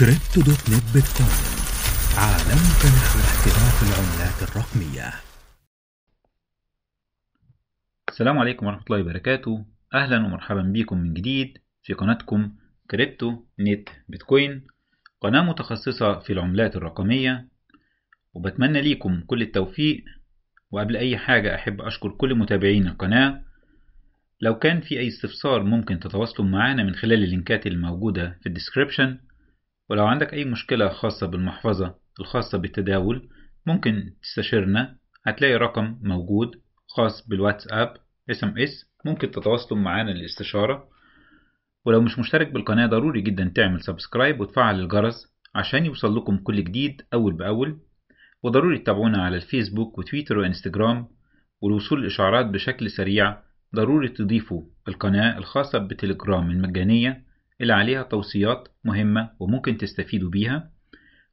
كريبتو دوت نت بيتكوين عالمك نحو احتراف العملات الرقمية السلام عليكم ورحمة الله وبركاته أهلا ومرحبا بكم من جديد في قناتكم كريبتو نت بيتكوين قناة متخصصة في العملات الرقمية وبتمنى ليكم كل التوفيق وقبل أي حاجة أحب أشكر كل متابعين القناة لو كان في أي استفسار ممكن تتواصلوا معنا من خلال اللينكات الموجودة في الديسكريبشن ولو عندك أي مشكلة خاصة بالمحفظة الخاصة بالتداول ممكن تستشيرنا هتلاقي رقم موجود خاص بالواتساب اس ام اس ممكن تتواصلوا معانا للاستشارة ولو مش مشترك بالقناة ضروري جدا تعمل سبسكرايب وتفعل الجرس عشان يوصل لكم كل جديد أول بأول وضروري تتابعونا على الفيسبوك وتويتر وانستجرام ولوصول الإشعارات بشكل سريع ضروري تضيفوا القناة الخاصة بتليجرام المجانية اللي عليها توصيات مهمة وممكن تستفيدوا بيها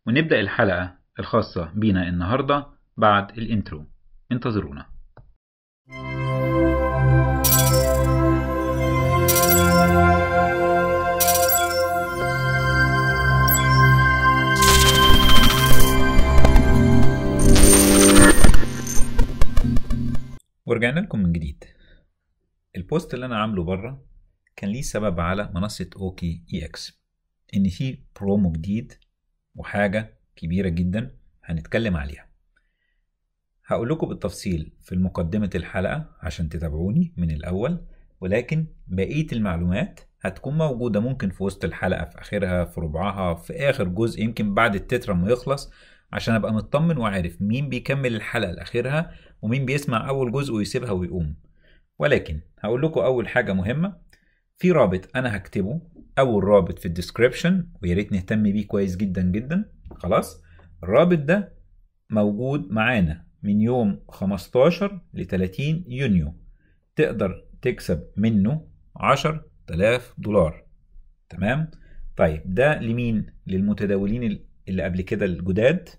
ونبدأ الحلقة الخاصة بينا النهاردة بعد الانترو انتظرونا ورجعنا لكم من جديد البوست اللي انا عامله بره كان ليه سبب على منصة اوكي اي اكس ان في برومو جديد وحاجة كبيرة جدا هنتكلم عليها هقول لكم بالتفصيل في مقدمة الحلقة عشان تتابعوني من الأول ولكن بقية المعلومات هتكون موجودة ممكن في وسط الحلقة في آخرها في ربعها في آخر جزء يمكن بعد التتر ما يخلص عشان أبقى مطمن وعارف مين بيكمل الحلقة لآخرها ومين بيسمع أول جزء ويسيبها ويقوم ولكن هقول لكم أول حاجة مهمة في رابط انا هكتبه اول رابط في الديسكربشن ويا ريت نهتم بيه كويس جدا جدا خلاص الرابط ده موجود معانا من يوم 15 ل 30 يونيو تقدر تكسب منه 10000 دولار تمام طيب ده لمين للمتداولين اللي قبل كده الجداد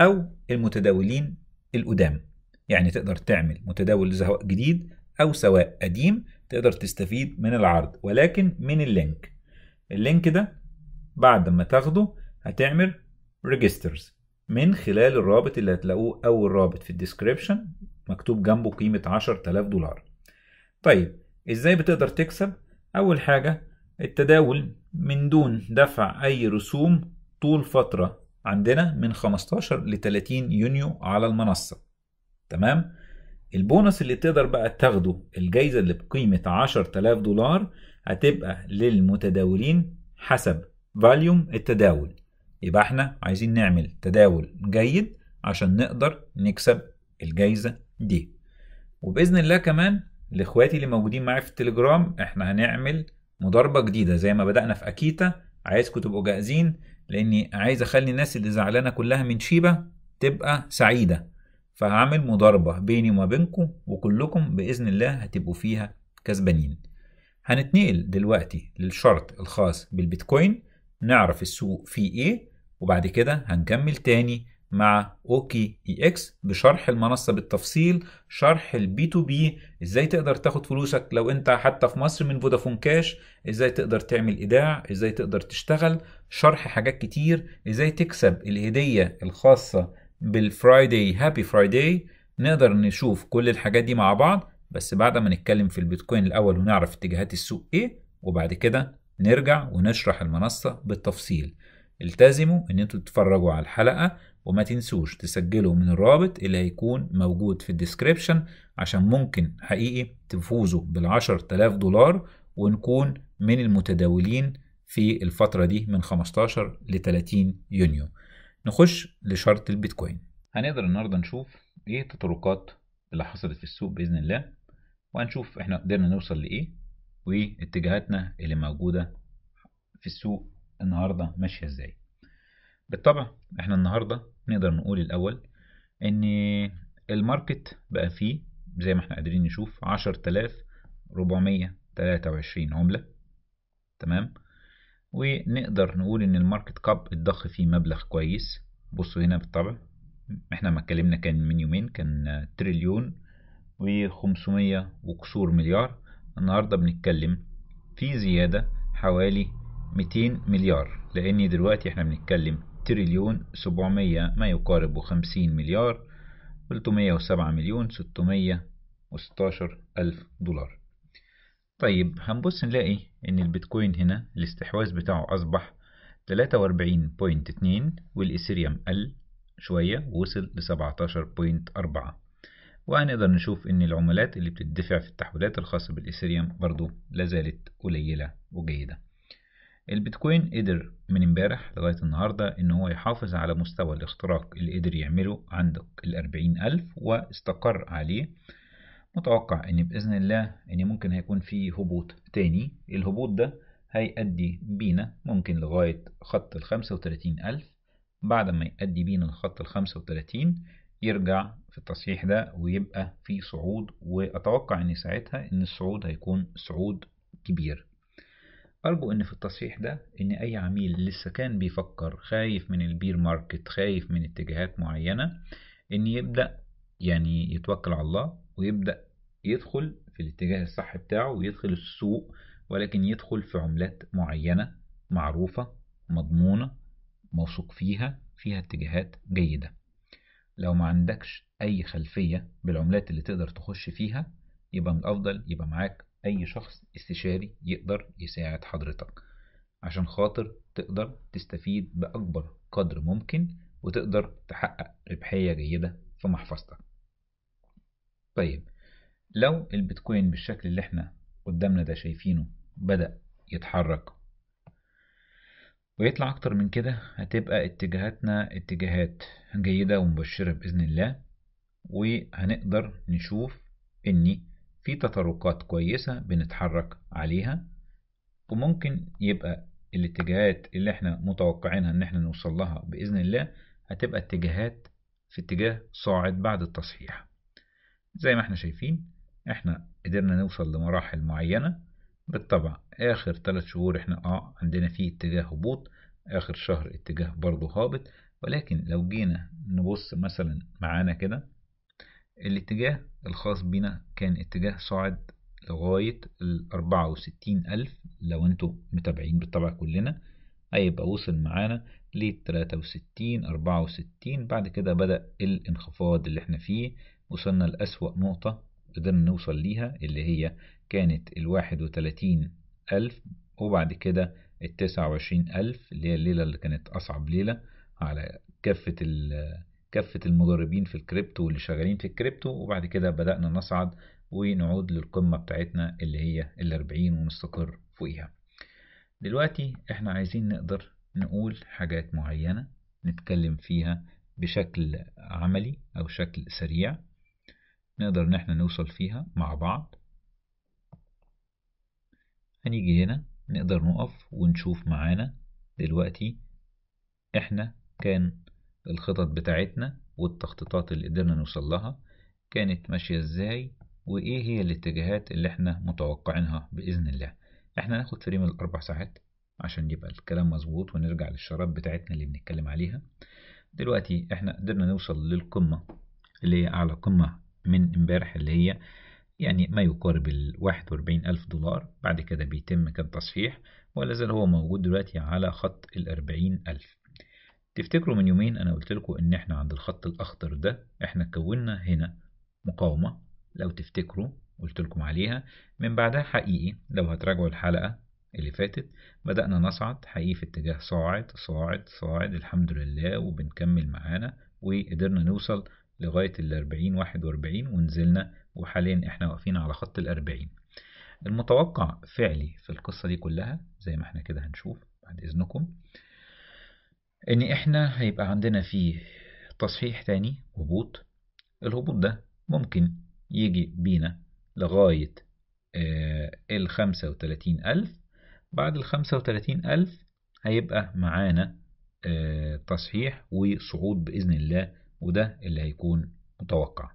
او المتداولين القدام يعني تقدر تعمل متداول سواء جديد او سواء قديم تقدر تستفيد من العرض ولكن من اللينك اللينك ده بعد ما تاخده هتعمل ريجسترز من خلال الرابط اللي هتلاقوه اول رابط في الديسكريبشن مكتوب جنبه قيمة تلاف دولار طيب ازاي بتقدر تكسب اول حاجة التداول من دون دفع اي رسوم طول فترة عندنا من 15 ل 30 يونيو على المنصة تمام البونص اللي تقدر بقى تاخده الجايزة اللي بقيمة تلاف دولار هتبقى للمتداولين حسب فاليوم التداول يبقى احنا عايزين نعمل تداول جيد عشان نقدر نكسب الجايزة دي وبإذن الله كمان لإخواتي اللي موجودين معايا في التليجرام احنا هنعمل مضاربة جديدة زي ما بدأنا في أكيتا عايزكم تبقوا جاهزين لأني عايز أخلي الناس اللي زعلانة كلها من شيبة تبقى سعيدة فهعمل مضاربة بيني وما بينكم وكلكم بإذن الله هتبقوا فيها كسبانين هنتنقل دلوقتي للشرط الخاص بالبيتكوين نعرف السوق فيه ايه وبعد كده هنكمل تاني مع اوكي اي اكس بشرح المنصه بالتفصيل شرح البي تو بي ازاي تقدر تاخد فلوسك لو انت حتى في مصر من فودافون كاش ازاي تقدر تعمل ايداع ازاي تقدر تشتغل شرح حاجات كتير ازاي تكسب الهديه الخاصه بالفرايداي هابي فرايداي نقدر نشوف كل الحاجات دي مع بعض بس بعد ما نتكلم في البيتكوين الأول ونعرف اتجاهات السوق إيه وبعد كده نرجع ونشرح المنصة بالتفصيل التزموا إن انتوا تتفرجوا على الحلقة وما تنسوش تسجلوا من الرابط اللي هيكون موجود في الديسكريبشن عشان ممكن حقيقي تفوزوا بالعشر تلاف دولار ونكون من المتداولين في الفترة دي من 15 ل 30 يونيو نخش لشرط البيتكوين هنقدر النهاردة نشوف ايه التطرقات اللي حصلت في السوق بإذن الله وهنشوف احنا قدرنا نوصل لإيه واتجاهاتنا اللي موجودة في السوق النهاردة ماشية ازاي بالطبع احنا النهاردة نقدر نقول الأول ان الماركت بقى فيه زي ما احنا قادرين نشوف 10423 ربعمية تلاتة وعشرين عملة تمام ونقدر نقول ان الماركت كاب اتضخ فيه مبلغ كويس بصوا هنا بالطبع احنا ما اتكلمنا كان من يومين كان تريليون و500 وكسور مليار النهاردة بنتكلم في زيادة حوالي 200 مليار لان دلوقتي احنا بنتكلم تريليون 700 ما يقارب 50 مليار 307 مليون 616 ألف دولار طيب هنبص نلاقي ان البيتكوين هنا الاستحواذ بتاعه اصبح 43.2 والايثيريوم قل شوية ووصل ل 17.4 وهنقدر نشوف ان العملات اللي بتدفع في التحويلات الخاصة بالايثيريوم برضو لازالت قليلة وجيدة البيتكوين قدر من امبارح لغاية النهاردة ان هو يحافظ على مستوى الاختراق اللي قدر يعمله عند الأربعين ألف واستقر عليه متوقع ان باذن الله ان ممكن هيكون في هبوط تاني الهبوط ده هيأدي بينا ممكن لغاية خط ال 35000 بعد ما يأدي بينا لخط ال 35 يرجع في التصحيح ده ويبقى في صعود وأتوقع إن ساعتها إن الصعود هيكون صعود كبير أرجو إن في التصحيح ده إن أي عميل لسه كان بيفكر خايف من البير ماركت خايف من اتجاهات معينة إن يبدأ يعني يتوكل على الله ويبدأ يدخل في الاتجاه الصح بتاعه ويدخل السوق ولكن يدخل في عملات معينة معروفة مضمونة موثوق فيها فيها اتجاهات جيدة لو ما عندكش أي خلفية بالعملات اللي تقدر تخش فيها يبقى من الأفضل يبقى معاك أي شخص استشاري يقدر يساعد حضرتك عشان خاطر تقدر تستفيد بأكبر قدر ممكن وتقدر تحقق ربحية جيدة في محفظتك طيب لو البيتكوين بالشكل اللي احنا قدامنا ده شايفينه بدأ يتحرك ويطلع أكتر من كده هتبقى اتجاهاتنا اتجاهات جيدة ومبشرة بإذن الله وهنقدر نشوف إن في تطرقات كويسة بنتحرك عليها وممكن يبقى الاتجاهات اللي احنا متوقعينها إن احنا نوصل لها بإذن الله هتبقى اتجاهات في اتجاه صاعد بعد التصحيح زي ما احنا شايفين احنا قدرنا نوصل لمراحل معينة بالطبع اخر ثلاث شهور احنا اه عندنا فيه اتجاه هبوط اخر شهر اتجاه برضه هابط ولكن لو جينا نبص مثلا معانا كده الاتجاه الخاص بنا كان اتجاه صاعد لغاية الأربعة وستين ألف لو انتوا متابعين بالطبع كلنا هيبقى وصل معانا لتلاتة وستين أربعة وستين بعد كده بدأ الانخفاض اللي احنا فيه وصلنا لأسوأ نقطة قدرنا نوصل ليها اللي هي كانت الواحد وتلاتين ألف وبعد كده التسعة وعشرين ألف اللي هي الليلة اللي كانت أصعب ليلة على كافة كافة المدربين في الكريبتو واللي شغالين في الكريبتو وبعد كده بدأنا نصعد ونعود للقمة بتاعتنا اللي هي الأربعين ونستقر فوقيها دلوقتي احنا عايزين نقدر نقول حاجات معينة نتكلم فيها بشكل عملي أو شكل سريع نقدر ان احنا نوصل فيها مع بعض هنيجي هنا نقدر نقف ونشوف معانا دلوقتي احنا كان الخطط بتاعتنا والتخطيطات اللي قدرنا نوصل لها كانت ماشية ازاي وايه هي الاتجاهات اللي احنا متوقعينها بإذن الله احنا هناخد فريم الأربع ساعات عشان يبقى الكلام مظبوط ونرجع للشراب بتاعتنا اللي بنتكلم عليها دلوقتي احنا قدرنا نوصل للقمة اللي هي أعلى قمة من امبارح اللي هي يعني ما يقارب ال 41 ألف دولار بعد كده بيتم كالتصحيح تصحيح ولا زال هو موجود دلوقتي على خط ال 40 ألف تفتكروا من يومين أنا قلت لكم إن إحنا عند الخط الأخضر ده إحنا كونا هنا مقاومة لو تفتكروا قلت لكم عليها من بعدها حقيقي لو هتراجعوا الحلقة اللي فاتت بدأنا نصعد حقيقي في اتجاه صاعد صاعد صاعد الحمد لله وبنكمل معانا وقدرنا نوصل لغاية الأربعين واحد وأربعين ونزلنا وحاليا احنا واقفين على خط الأربعين المتوقع فعلي في القصة دي كلها زي ما احنا كده هنشوف بعد إذنكم إن احنا هيبقى عندنا فيه تصحيح تاني هبوط الهبوط ده ممكن يجي بينا لغاية آه، الخمسة وتلاتين ألف بعد الخمسة وتلاتين ألف هيبقى معانا آه، تصحيح وصعود بإذن الله وده اللي هيكون متوقع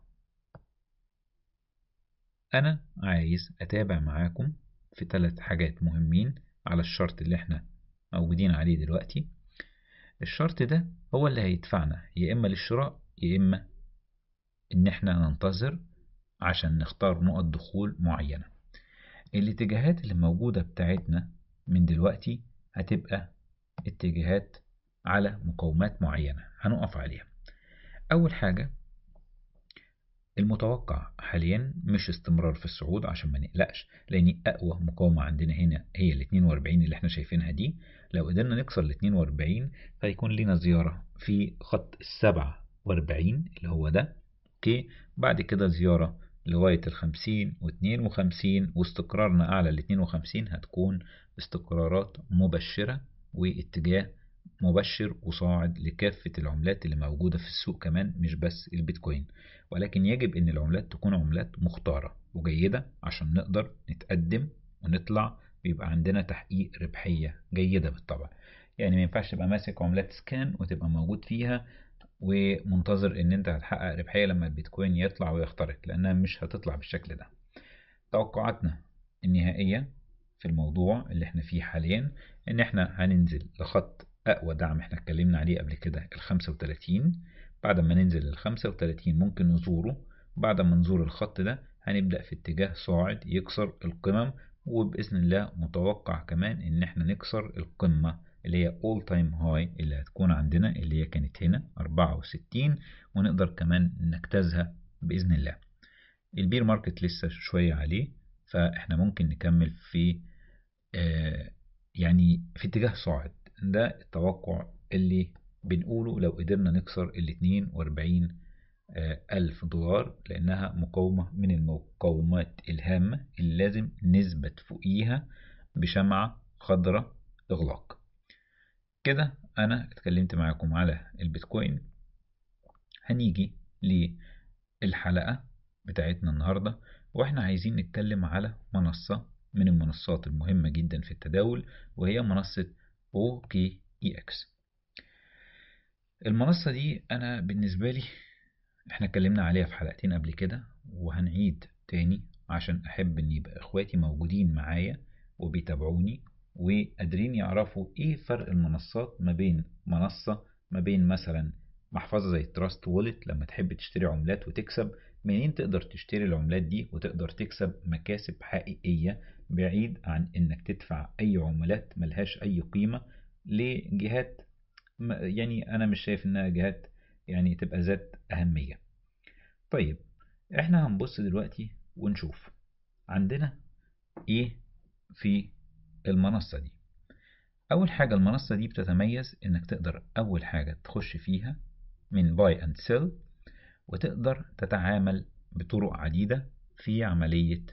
أنا عايز أتابع معاكم في ثلاث حاجات مهمين على الشرط اللي احنا موجودين عليه دلوقتي الشرط ده هو اللي هيدفعنا يا إما للشراء يا إما إن احنا ننتظر عشان نختار نقط دخول معينة الاتجاهات اللي موجودة بتاعتنا من دلوقتي هتبقى اتجاهات على مقومات معينة هنقف عليها أول حاجة المتوقع حاليا مش استمرار في الصعود عشان ما نقلقش لأن أقوى مقاومة عندنا هنا هي ال 42 اللي احنا شايفينها دي لو قدرنا نكسر ال 42 فيكون لنا زيارة في خط السبعة واربعين اللي هو ده اوكي بعد كده زيارة لغاية 50 واتنين وخمسين واستقرارنا أعلى الاتنين وخمسين هتكون استقرارات مبشرة واتجاه مبشر وصاعد لكافة العملات اللي موجودة في السوق كمان مش بس البيتكوين ولكن يجب ان العملات تكون عملات مختارة وجيدة عشان نقدر نتقدم ونطلع ويبقى عندنا تحقيق ربحية جيدة بالطبع يعني ما ينفعش تبقى ماسك عملات سكان وتبقى موجود فيها ومنتظر ان انت هتحقق ربحية لما البيتكوين يطلع ويخترق لانها مش هتطلع بالشكل ده توقعاتنا النهائية في الموضوع اللي احنا فيه حاليا ان احنا هننزل لخط أقوى دعم احنا اتكلمنا عليه قبل كده ال 35 بعد ما ننزل ال 35 ممكن نزوره بعد ما نزور الخط ده هنبدأ في اتجاه صاعد يكسر القمم وبإذن الله متوقع كمان إن احنا نكسر القمة اللي هي all time high اللي هتكون عندنا اللي هي كانت هنا 64 ونقدر كمان نجتازها بإذن الله البير ماركت لسه شوية عليه فاحنا ممكن نكمل في آه يعني في اتجاه صاعد ده التوقع اللي بنقوله لو قدرنا نكسر ال 42 آه، ألف دولار لأنها مقاومة من المقاومات الهامة اللي لازم نثبت فوقيها بشمعة خضراء إغلاق كده أنا اتكلمت معاكم على البيتكوين هنيجي للحلقة بتاعتنا النهاردة وإحنا عايزين نتكلم على منصة من المنصات المهمة جدا في التداول وهي منصة O P E X المنصة دي أنا بالنسبة لي احنا اتكلمنا عليها في حلقتين قبل كده وهنعيد تاني عشان أحب إن يبقى إخواتي موجودين معايا وبيتابعوني وقادرين يعرفوا إيه فرق المنصات ما بين منصة ما بين مثلا محفظة زي تراست وولت لما تحب تشتري عملات وتكسب منين تقدر تشتري العملات دي وتقدر تكسب مكاسب حقيقية بعيد عن انك تدفع اي عملات ملهاش اي قيمة لجهات يعني انا مش شايف انها جهات يعني تبقى ذات اهمية طيب احنا هنبص دلوقتي ونشوف عندنا ايه في المنصة دي اول حاجة المنصة دي بتتميز انك تقدر اول حاجة تخش فيها من باي اند سيل وتقدر تتعامل بطرق عديدة في عملية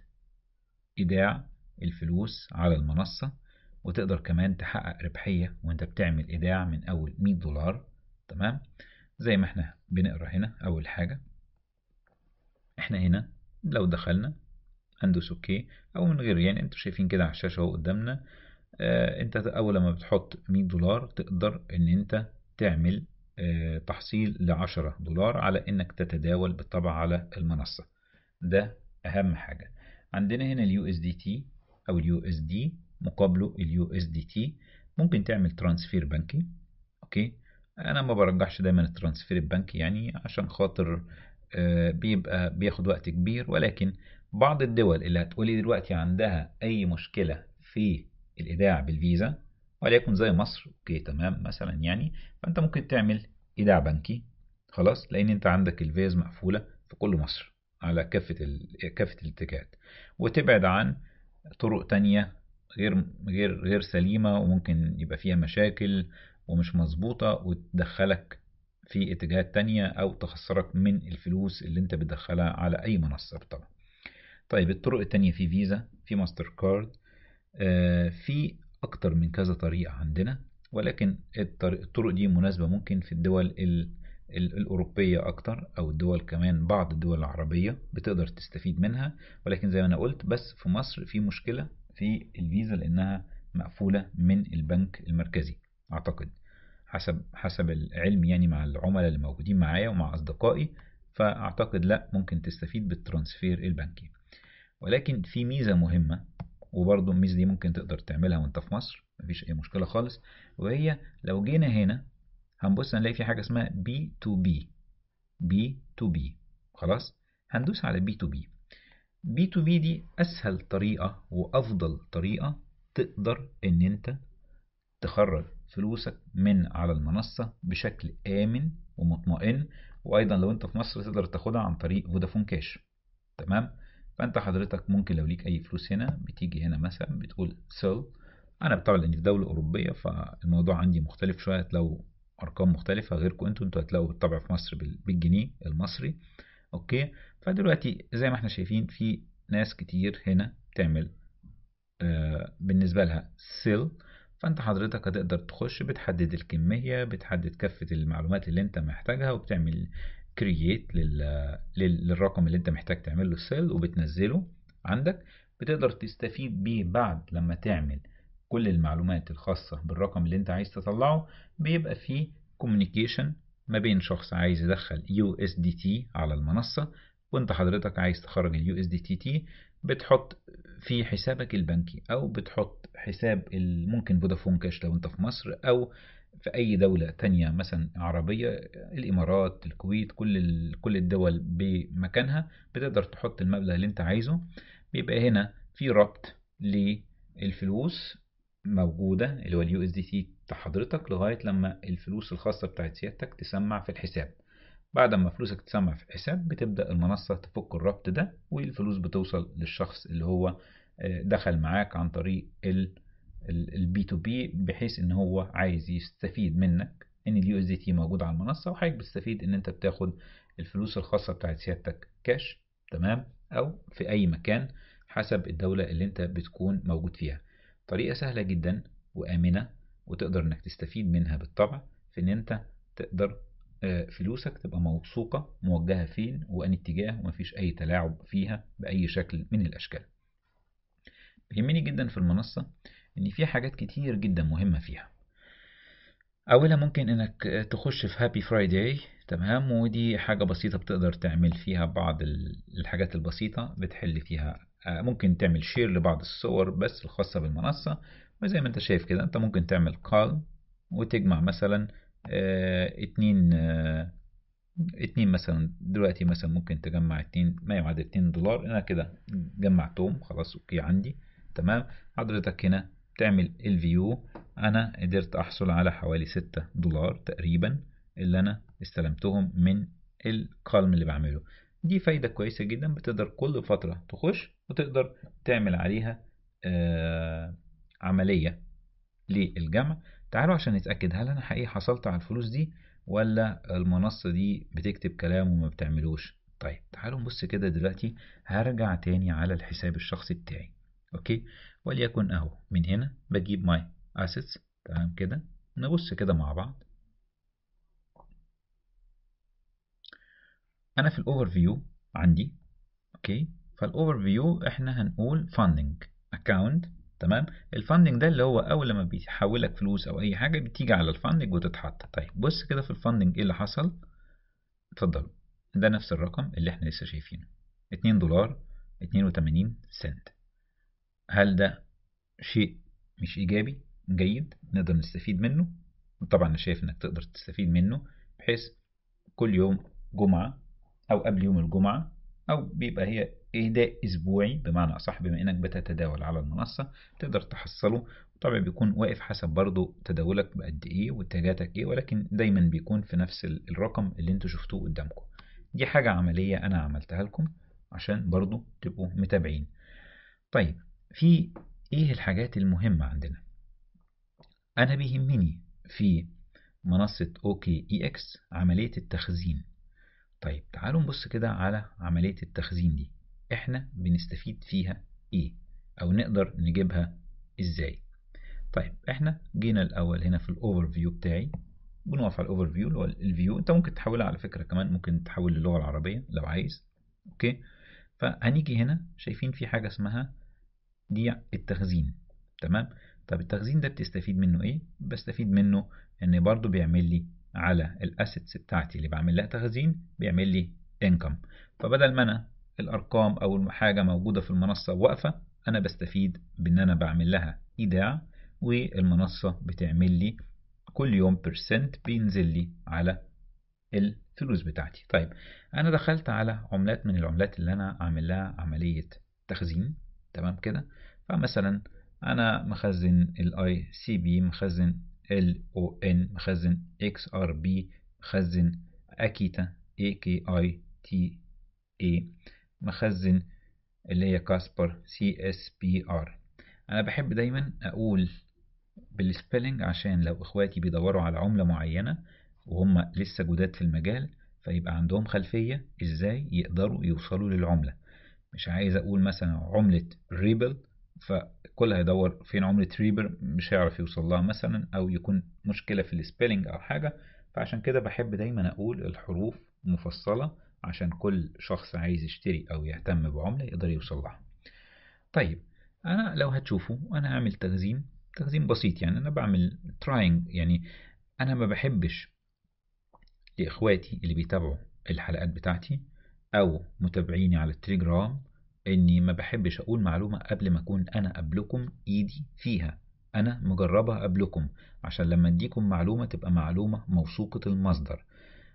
إيداع الفلوس على المنصة وتقدر كمان تحقق ربحية وانت بتعمل ايداع من اول 100 دولار تمام زي ما احنا بنقرا هنا اول حاجة احنا هنا لو دخلنا هندوس اوكي او من غير يعني انتوا شايفين كده على الشاشة اهو قدامنا آه انت اول لما بتحط 100 دولار تقدر ان انت تعمل آه تحصيل 10 دولار على انك تتداول بالطبع على المنصة ده اهم حاجة عندنا هنا اليو اس دي تي أو اليو اس دي مقابله اليو اس دي تي ممكن تعمل ترانسفير بنكي أوكي أنا ما برجحش دايما الترانسفير البنكي يعني عشان خاطر آه، بيبقى بياخد وقت كبير ولكن بعض الدول اللي هتقولي دلوقتي عندها أي مشكلة في الإيداع بالفيزا وليكن زي مصر اوكي تمام مثلا يعني فانت ممكن تعمل ايداع بنكي خلاص لان انت عندك الفيز مقفوله في كل مصر على كافه ال... كافه الاتجاهات وتبعد عن طرق تانية غير غير غير سليمة وممكن يبقى فيها مشاكل ومش مظبوطة وتدخلك في اتجاهات تانية أو تخسرك من الفلوس اللي أنت بتدخلها على أي منصة طبعا. طيب الطرق التانية في فيزا في ماستر كارد آه في أكتر من كذا طريقة عندنا ولكن الطرق دي مناسبة ممكن في الدول اللي الأوروبية أكتر أو الدول كمان بعض الدول العربية بتقدر تستفيد منها ولكن زي ما أنا قلت بس في مصر في مشكلة في الفيزا لأنها مقفولة من البنك المركزي أعتقد حسب حسب العلم يعني مع العملاء اللي موجودين معايا ومع أصدقائي فأعتقد لا ممكن تستفيد بالترانسفير البنكي ولكن في ميزة مهمة وبرضه الميزة دي ممكن تقدر تعملها وانت في مصر مفيش أي مشكلة خالص وهي لو جينا هنا هنبص هنلاقي في حاجة اسمها بي تو بي بي تو بي خلاص هندوس على بي تو بي بي تو بي دي أسهل طريقة وأفضل طريقة تقدر إن أنت تخرج فلوسك من على المنصة بشكل آمن ومطمئن وأيضا لو أنت في مصر تقدر تاخدها عن طريق فودافون كاش تمام فأنت حضرتك ممكن لو ليك أي فلوس هنا بتيجي هنا مثلا بتقول سيل أنا طبعا لأني في دولة أوروبية فالموضوع عندي مختلف شوية لو ارقام مختلفه غيركم انتوا انتوا هتلاقوا الطبع في مصر بالجنيه المصري اوكي فدلوقتي زي ما احنا شايفين في ناس كتير هنا بتعمل آه بالنسبه لها سيل فانت حضرتك هتقدر تخش بتحدد الكميه بتحدد كافه المعلومات اللي انت محتاجها وبتعمل كرييت للرقم اللي انت محتاج تعمل له سيل وبتنزله عندك بتقدر تستفيد بيه بعد لما تعمل كل المعلومات الخاصة بالرقم اللي انت عايز تطلعه بيبقى فيه كوميونيكيشن ما بين شخص عايز يدخل USDT على المنصة وانت حضرتك عايز تخرج ال USDT بتحط في حسابك البنكي او بتحط حساب ممكن فودافون كاش لو انت في مصر او في اي دولة تانية مثلا عربية الامارات الكويت كل كل الدول بمكانها بتقدر تحط المبلغ اللي انت عايزه بيبقى هنا في ربط للفلوس موجودة اللي هو اليو اس دي تي حضرتك لغاية لما الفلوس الخاصة بتاعت سيادتك تسمع في الحساب بعد ما فلوسك تسمع في الحساب بتبدأ المنصة تفك الربط ده والفلوس بتوصل للشخص اللي هو آه، دخل معاك عن طريق البي تو بي بحيث ان هو عايز يستفيد منك ان اليو اس دي تي موجود على المنصة وحضرتك بتستفيد ان انت بتاخد الفلوس الخاصة بتاعت سيادتك كاش تمام او في اي مكان حسب الدولة اللي انت بتكون موجود فيها طريقة سهلة جدا وآمنة وتقدر إنك تستفيد منها بالطبع في إن أنت تقدر آه، فلوسك تبقى موثوقة موجهة فين وأن اتجاه ومفيش أي تلاعب فيها بأي شكل من الأشكال بيهمني جدا في المنصة إن في حاجات كتير جدا مهمة فيها أولا ممكن إنك تخش في هابي فرايداي تمام ودي حاجة بسيطة بتقدر تعمل فيها بعض الحاجات البسيطة بتحل فيها آه، ممكن تعمل شير لبعض الصور بس الخاصة بالمنصة وزي ما انت شايف كده انت ممكن تعمل قال وتجمع مثلا آه، اتنين آه، اتنين مثلا دلوقتي مثلا ممكن تجمع اتنين ما يعادل اتنين دولار انا كده جمعتهم خلاص اوكي عندي تمام حضرتك هنا تعمل الفيو انا قدرت احصل على حوالي ستة دولار تقريبا اللي انا استلمتهم من القلم اللي بعمله دي فايدة كويسة جدا بتقدر كل فترة تخش وتقدر تعمل عليها آه، عملية للجمع تعالوا عشان نتأكد هل أنا حقيقي حصلت على الفلوس دي ولا المنصة دي بتكتب كلام وما بتعملوش طيب تعالوا نبص كده دلوقتي هرجع تاني على الحساب الشخصي بتاعي أوكي وليكن أهو من هنا بجيب ماي أسيتس تمام كده نبص كده مع بعض انا في الاوفر فيو عندي اوكي فالاوفر فيو احنا هنقول فاندنج اكاونت تمام الفاندنج ده اللي هو اول ما بيحولك فلوس او اي حاجه بتيجي على الفاندنج وتتحط طيب بص كده في الفاندنج ايه اللي حصل اتفضلوا ده نفس الرقم اللي احنا لسه شايفينه 2 دولار 82 سنت هل ده شيء مش ايجابي جيد نقدر نستفيد منه طبعا انا شايف انك تقدر تستفيد منه بحيث كل يوم جمعه أو قبل يوم الجمعة أو بيبقى هي إهداء أسبوعي بمعنى أصح بما إنك بتتداول على المنصة تقدر تحصله طبعا بيكون واقف حسب برضه تداولك بقد إيه واتجاهاتك إيه ولكن دايما بيكون في نفس الرقم اللي انتوا شفتوه قدامكم دي حاجة عملية أنا عملتها لكم عشان برضه تبقوا متابعين طيب في إيه الحاجات المهمة عندنا أنا بيهمني في منصة أوكي إي إكس عملية التخزين طيب تعالوا نبص كده على عملية التخزين دي احنا بنستفيد فيها ايه او نقدر نجيبها ازاي طيب احنا جينا الاول هنا في الاوفر فيو بتاعي بنقف على الاوفر فيو اللي هو الفيو انت ممكن تحولها على فكرة كمان ممكن تحول للغة العربية لو عايز اوكي فهنيجي هنا شايفين في حاجة اسمها دي التخزين تمام طب التخزين ده بتستفيد منه ايه بستفيد منه ان برضو بيعمل لي على الاسيتس بتاعتي اللي بعمل لها تخزين بيعمل لي انكم فبدل ما انا الارقام او حاجه موجوده في المنصه واقفه انا بستفيد بان انا بعمل لها ايداع والمنصه بتعمل لي كل يوم بيرسنت بينزل لي على الفلوس بتاعتي طيب انا دخلت على عملات من العملات اللي انا عامل لها عمليه تخزين تمام كده فمثلا انا مخزن الاي سي بي مخزن ال او ان مخزن اكس ار بي مخزن اكيتا اي كي اي تي اي مخزن اللي هي كاسبر سي اس بي ار انا بحب دايما اقول بالسبيلنج عشان لو اخواتي بيدوروا على عملة معينة وهم لسه جداد في المجال فيبقى عندهم خلفية ازاي يقدروا يوصلوا للعملة مش عايز اقول مثلا عملة ريبل فكل هيدور فين عملة ريبر مش هيعرف يوصل لها مثلا أو يكون مشكلة في السبيلنج أو حاجة فعشان كده بحب دايما أقول الحروف مفصلة عشان كل شخص عايز يشتري أو يهتم بعملة يقدر يوصل لها طيب أنا لو هتشوفوا أنا هعمل تخزين تخزين بسيط يعني أنا بعمل تراينج يعني أنا ما بحبش لإخواتي اللي بيتابعوا الحلقات بتاعتي أو متابعيني على التليجرام اني ما بحبش اقول معلومة قبل ما اكون انا قبلكم ايدي فيها انا مجربها قبلكم عشان لما اديكم معلومة تبقى معلومة موثوقة المصدر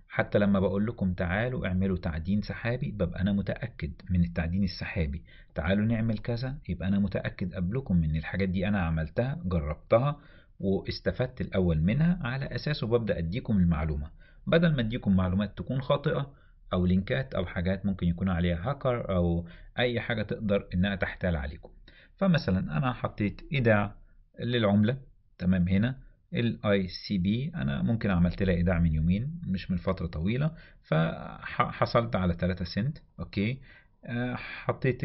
حتى لما بقول لكم تعالوا اعملوا تعدين سحابي ببقى انا متأكد من التعدين السحابي تعالوا نعمل كذا يبقى انا متأكد قبلكم ان الحاجات دي انا عملتها جربتها واستفدت الاول منها على اساسه ببدأ اديكم المعلومة بدل ما اديكم معلومات تكون خاطئة او لينكات او حاجات ممكن يكون عليها هاكر او اي حاجه تقدر انها تحتال عليكم فمثلا انا حطيت ايداع للعمله تمام هنا الاي سي بي انا ممكن عملت لها ايداع من يومين مش من فتره طويله فحصلت على 3 سنت اوكي آه، حطيت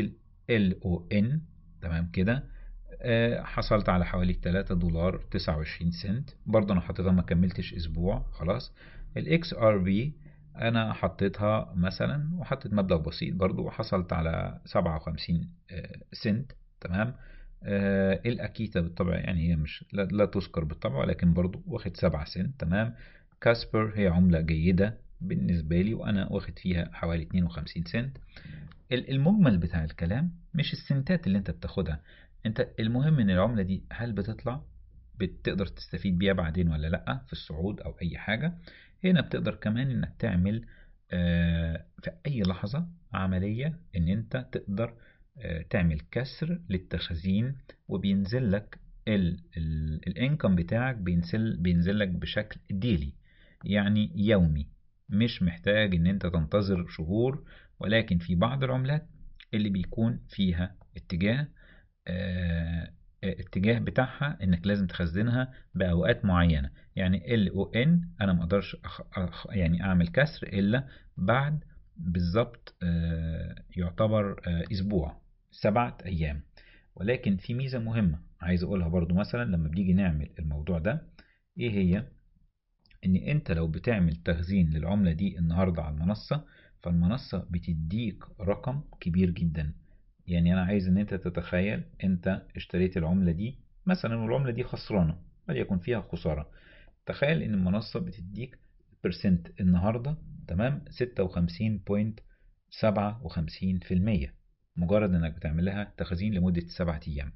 ال او ان تمام كده آه، حصلت على حوالي 3 دولار 29 سنت برضه انا حطيتها ما كملتش اسبوع خلاص الاكس ار بي انا حطيتها مثلا وحطيت مبلغ بسيط برضو وحصلت على 57 آه، سنت تمام آه الاكيتا بالطبع يعني هي مش لا, لا تذكر بالطبع ولكن برضو واخد 7 سنت تمام كاسبر هي عملة جيدة بالنسبة لي وأنا واخد فيها حوالي 52 سنت المجمل بتاع الكلام مش السنتات اللي انت بتاخدها انت المهم ان العملة دي هل بتطلع بتقدر تستفيد بيها بعدين ولا لأ في الصعود أو أي حاجة هنا بتقدر كمان انك تعمل آه، في اي لحظة عملية ان انت تقدر آه، تعمل كسر للتخزين وبينزل لك الانكم بتاعك بينزل بينزل لك بشكل ديلي يعني يومي مش محتاج ان انت تنتظر شهور ولكن في بعض العملات اللي بيكون فيها اتجاه آه، الاتجاه آه، بتاعها انك لازم تخزنها باوقات معينه يعني ال او ان انا ما اقدرش أخ... أخ... يعني اعمل كسر الا بعد بالظبط آه، يعتبر آه، اسبوع سبعة ايام ولكن في ميزه مهمه عايز اقولها برضو مثلا لما بنيجي نعمل الموضوع ده ايه هي ان انت لو بتعمل تخزين للعمله دي النهارده على المنصه فالمنصه بتديك رقم كبير جدا يعني أنا عايز إن أنت تتخيل أنت اشتريت العملة دي مثلا والعملة دي خسرانة يكون فيها خسارة تخيل إن المنصة بتديك برسنت النهاردة تمام 56.57% مجرد إنك بتعمل لها تخزين لمدة سبعة أيام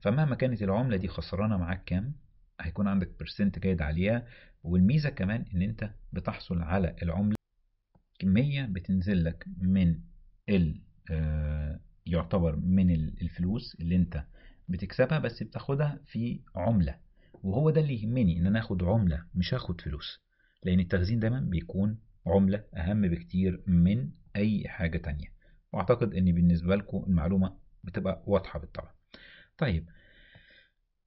فمهما كانت العملة دي خسرانة معاك كام هيكون عندك برسنت جيد عليها والميزة كمان إن أنت بتحصل على العملة كمية بتنزل لك من ال آه يعتبر من الفلوس اللي انت بتكسبها بس بتاخدها في عملة وهو ده اللي يهمني ان انا اخد عملة مش اخد فلوس لان التخزين دايما بيكون عملة اهم بكتير من اي حاجة تانية واعتقد ان بالنسبة لكم المعلومة بتبقى واضحة بالطبع طيب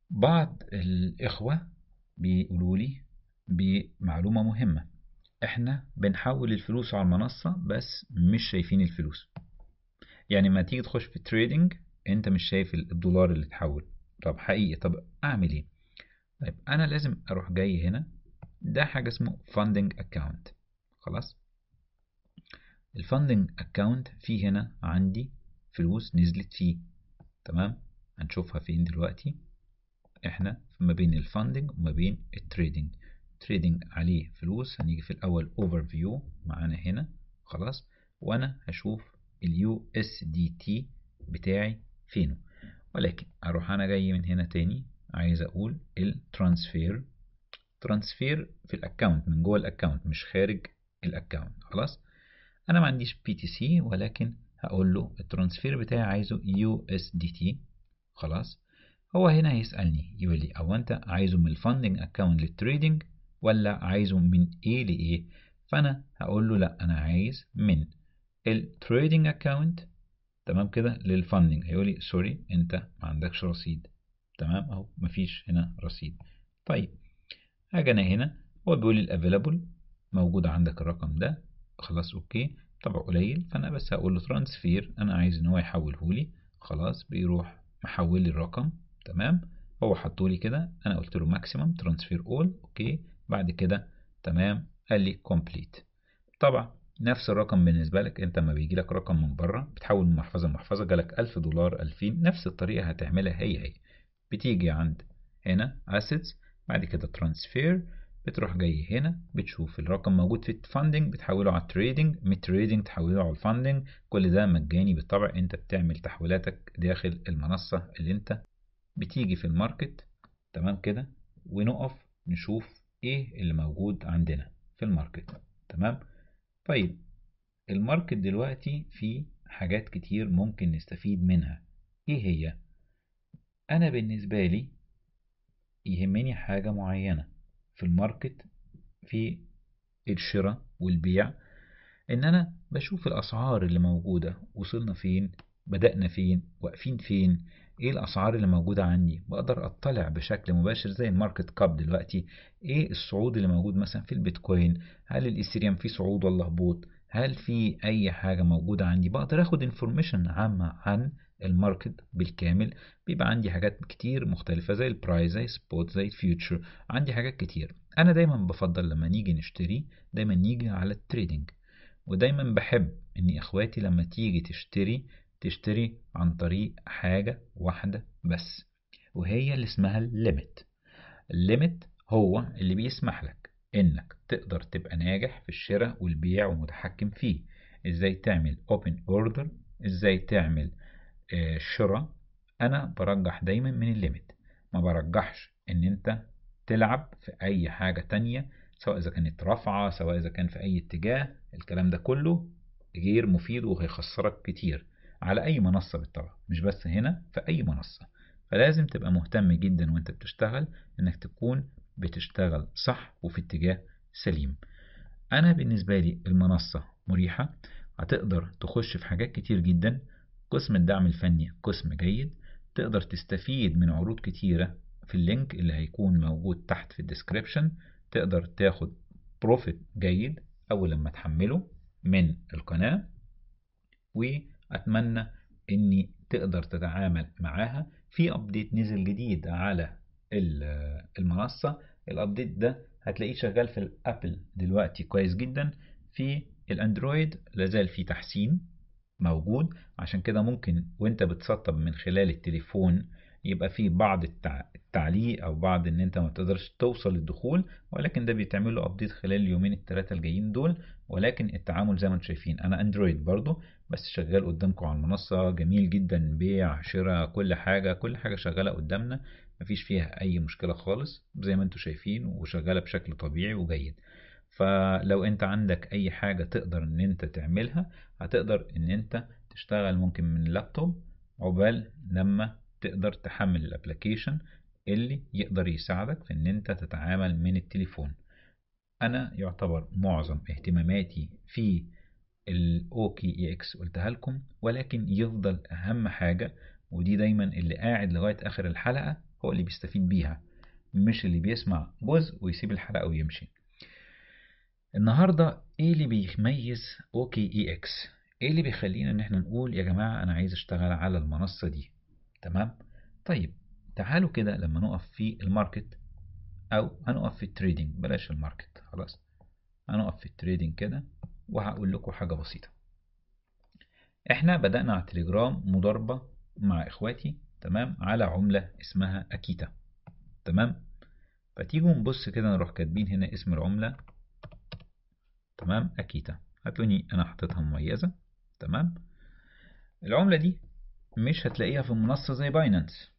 بعض الاخوة بيقولوا لي بمعلومة مهمة احنا بنحول الفلوس على المنصة بس مش شايفين الفلوس يعني ما تيجي تخش في تريدنج انت مش شايف الدولار اللي اتحول طب حقيقي طب اعمل ايه طيب انا لازم اروح جاي هنا ده حاجه اسمه فاندنج اكاونت خلاص الفاندنج اكاونت في هنا عندي فلوس نزلت فيه تمام هنشوفها فين دلوقتي احنا ما بين الفاندنج وما بين التريدنج تريدنج عليه فلوس هنيجي في الاول اوفر فيو معانا هنا خلاص وانا هشوف اليو اس دي تي بتاعي فينه ولكن اروح انا جاي من هنا تاني عايز اقول الترانسفير ترانسفير في الاكونت من جوه الاكونت مش خارج الاكونت خلاص انا ما عنديش بي تي سي ولكن هقول له الترانسفير بتاعي عايزه يو اس دي تي خلاص هو هنا هيسالني يقول لي او انت عايزه من الفاندنج اكونت للتريدنج ولا عايزه من ايه لايه فانا هقول له لا انا عايز من التريدنج اكونت تمام كده للفاندنج هيقول لي سوري انت ما عندكش رصيد تمام اهو فيش هنا رصيد طيب هاجي انا هنا هو بيقول لي الافيلابل موجود عندك الرقم ده خلاص اوكي طبعا قليل فانا بس هقول له ترانسفير انا عايز ان هو يحوله لي خلاص بيروح محول لي الرقم تمام هو حطه لي كده انا قلت له ماكسيمم ترانسفير اول اوكي بعد كده تمام قال لي كومبليت طبعا نفس الرقم بالنسبة لك انت ما بيجي لك رقم من بره بتحول من محفظة لمحفظة جالك ألف دولار ألفين نفس الطريقة هتعملها هي هي بتيجي عند هنا assets بعد كده ترانسفير بتروح جاي هنا بتشوف الرقم موجود في funding بتحوله على التريدنج من التريدنج تحوله على الفاندنج كل ده مجاني بالطبع انت بتعمل تحويلاتك داخل المنصة اللي انت بتيجي في الماركت تمام كده ونقف نشوف ايه اللي موجود عندنا في الماركت تمام طيب الماركت دلوقتي فيه حاجات كتير ممكن نستفيد منها ايه هي انا بالنسبة لي يهمني حاجة معينة في الماركت في الشراء والبيع ان انا بشوف الاسعار اللي موجودة وصلنا فين بدأنا فين واقفين فين ايه الاسعار اللي موجوده عندي بقدر اطلع بشكل مباشر زي الماركت كاب دلوقتي ايه الصعود اللي موجود مثلا في البيتكوين هل الايثيريوم فيه صعود ولا هبوط هل في اي حاجه موجوده عندي بقدر اخد انفورميشن عامه عن الماركت بالكامل بيبقى عندي حاجات كتير مختلفة زي البرايس زي سبوت زي الفيوتشر عندي حاجات كتير أنا دايما بفضل لما نيجي نشتري دايما نيجي على التريدنج ودايما بحب إن إخواتي لما تيجي تشتري تشتري عن طريق حاجة واحدة بس وهي اللي اسمها الليميت الليميت هو اللي بيسمح لك انك تقدر تبقى ناجح في الشراء والبيع ومتحكم فيه ازاي تعمل open order ازاي تعمل آه، شراء انا برجح دايما من الليميت ما برجحش ان انت تلعب في اي حاجة تانية سواء اذا كانت رافعة سواء اذا كان في اي اتجاه الكلام ده كله غير مفيد وهيخسرك كتير على أي منصة بالطبع مش بس هنا في أي منصة فلازم تبقى مهتم جدا وانت بتشتغل انك تكون بتشتغل صح وفي اتجاه سليم انا بالنسبة لي المنصة مريحة هتقدر تخش في حاجات كتير جدا قسم الدعم الفني قسم جيد تقدر تستفيد من عروض كتيرة في اللينك اللي هيكون موجود تحت في الديسكريبشن تقدر تاخد بروفيت جيد أول لما تحمله من القناة و أتمنى إني تقدر تتعامل معاها في أبديت نزل جديد على المنصة الأبديت ده هتلاقيه شغال في الأبل دلوقتي كويس جدا في الأندرويد لازال في تحسين موجود عشان كده ممكن وانت بتسطب من خلال التليفون يبقى في بعض التعليق او بعض ان انت ما تقدرش توصل للدخول ولكن ده بيتعمل له ابديت خلال اليومين الثلاثه الجايين دول ولكن التعامل زي ما انتم شايفين انا اندرويد برضو بس شغال قدامكم على المنصة جميل جدا بيع شراء كل حاجة كل حاجة شغالة قدامنا مفيش فيها أي مشكلة خالص زي ما انتم شايفين وشغالة بشكل طبيعي وجيد فلو انت عندك أي حاجة تقدر ان انت تعملها هتقدر ان انت تشتغل ممكن من اللابتوب عقبال لما تقدر تحمل الابلكيشن اللي يقدر يساعدك في ان انت تتعامل من التليفون انا يعتبر معظم اهتماماتي في الاوكي اي اكس قلتها لكم ولكن يفضل اهم حاجه ودي دايما اللي قاعد لغايه اخر الحلقه هو اللي بيستفيد بيها مش اللي بيسمع جزء ويسيب الحلقه ويمشي النهارده ايه اللي بيميز اوكي اي اكس ايه اللي بيخلينا ان احنا نقول يا جماعه انا عايز اشتغل على المنصه دي تمام طيب تعالوا كده لما نقف في الماركت او هنقف في التريدنج بلاش الماركت خلاص هنقف في التريدنج كده وهقول لكم حاجة بسيطة احنا بدأنا على التليجرام مضاربة مع اخواتي تمام على عملة اسمها اكيتا تمام فتيجوا نبص كده نروح كاتبين هنا اسم العملة تمام اكيتا هتلاقوني انا حاططها مميزة تمام العملة دي مش هتلاقيها في منصة زي باينانس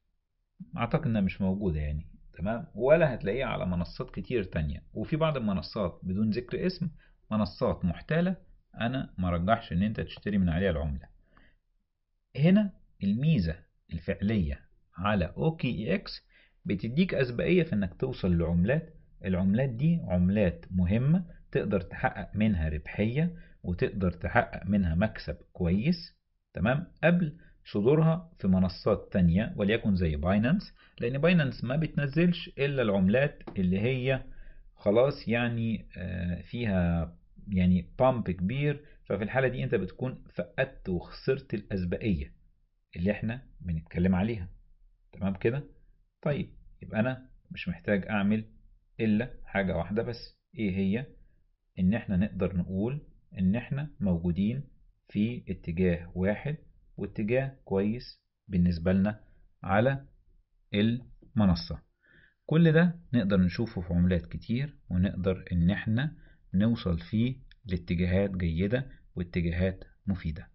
اعتقد انها مش موجودة يعني تمام ولا هتلاقيها على منصات كتير تانية وفي بعض المنصات بدون ذكر اسم منصات محتالة أنا ما رجحش إن أنت تشتري من عليها العملة هنا الميزة الفعلية على اوكي اكس بتديك أسبقية في إنك توصل لعملات العملات دي عملات مهمة تقدر تحقق منها ربحية وتقدر تحقق منها مكسب كويس تمام قبل صدورها في منصات تانية وليكن زي باينانس لأن باينانس ما بتنزلش إلا العملات اللي هي خلاص يعني آه، فيها يعني بامب كبير ففي الحالة دي انت بتكون فقدت وخسرت الأسبقية اللي احنا بنتكلم عليها تمام كده طيب يبقى انا مش محتاج اعمل الا حاجة واحدة بس ايه هي ان احنا نقدر نقول ان احنا موجودين في اتجاه واحد واتجاه كويس بالنسبة لنا على المنصة كل ده نقدر نشوفه في عملات كتير ونقدر ان احنا نوصل فيه لاتجاهات جيدة واتجاهات مفيدة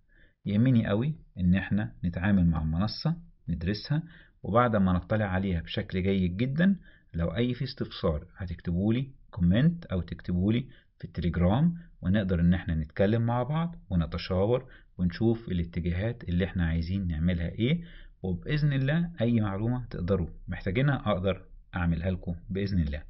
يهمني قوي ان احنا نتعامل مع المنصة ندرسها وبعد ما نطلع عليها بشكل جيد جدا لو اي في استفسار هتكتبولي كومنت او تكتبولي في التليجرام ونقدر ان احنا نتكلم مع بعض ونتشاور ونشوف الاتجاهات اللي احنا عايزين نعملها ايه وباذن الله اي معلومة تقدروا محتاجينها اقدر اعملها لكم باذن الله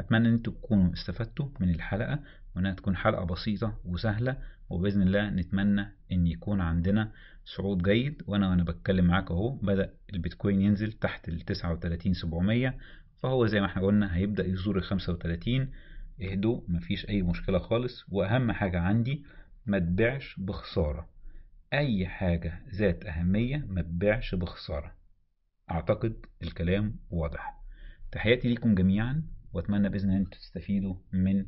أتمنى أن أنتوا تكونوا استفدتوا من الحلقة وأنها تكون حلقة بسيطة وسهلة وبإذن الله نتمنى أن يكون عندنا صعود جيد وأنا وأنا بتكلم معاك أهو بدأ البيتكوين ينزل تحت ال 39700 فهو زي ما احنا قلنا هيبدأ يزور ال 35 اهدوا مفيش أي مشكلة خالص وأهم حاجة عندي ما تبيعش بخسارة أي حاجة ذات أهمية ما تبيعش بخسارة أعتقد الكلام واضح تحياتي ليكم جميعا واتمنى باذن الله انتم تستفيدوا من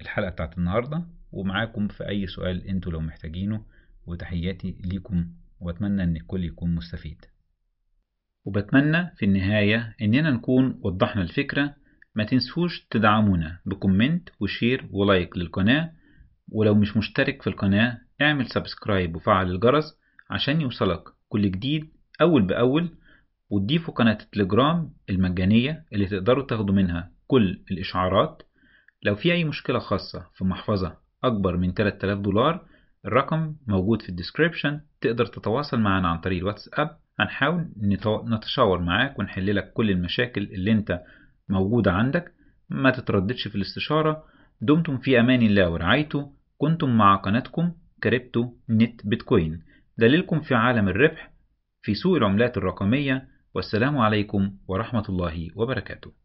الحلقه بتاعت النهارده ومعاكم في اي سؤال انتم لو محتاجينه وتحياتي ليكم واتمنى ان الكل يكون مستفيد وبتمنى في النهايه اننا نكون وضحنا الفكره ما تنسوش تدعمونا بكومنت وشير ولايك للقناه ولو مش مشترك في القناه اعمل سبسكرايب وفعل الجرس عشان يوصلك كل جديد اول باول وتضيفوا قناه التليجرام المجانيه اللي تقدروا تاخدوا منها كل الإشعارات لو في أي مشكلة خاصة في محفظة أكبر من 3000 دولار الرقم موجود في الديسكريبشن تقدر تتواصل معنا عن طريق الواتساب هنحاول نتشاور معاك ونحل لك كل المشاكل اللي انت موجودة عندك ما تترددش في الاستشارة دمتم في أمان الله ورعايته كنتم مع قناتكم كريبتو نت بيتكوين دليلكم في عالم الربح في سوق العملات الرقمية والسلام عليكم ورحمة الله وبركاته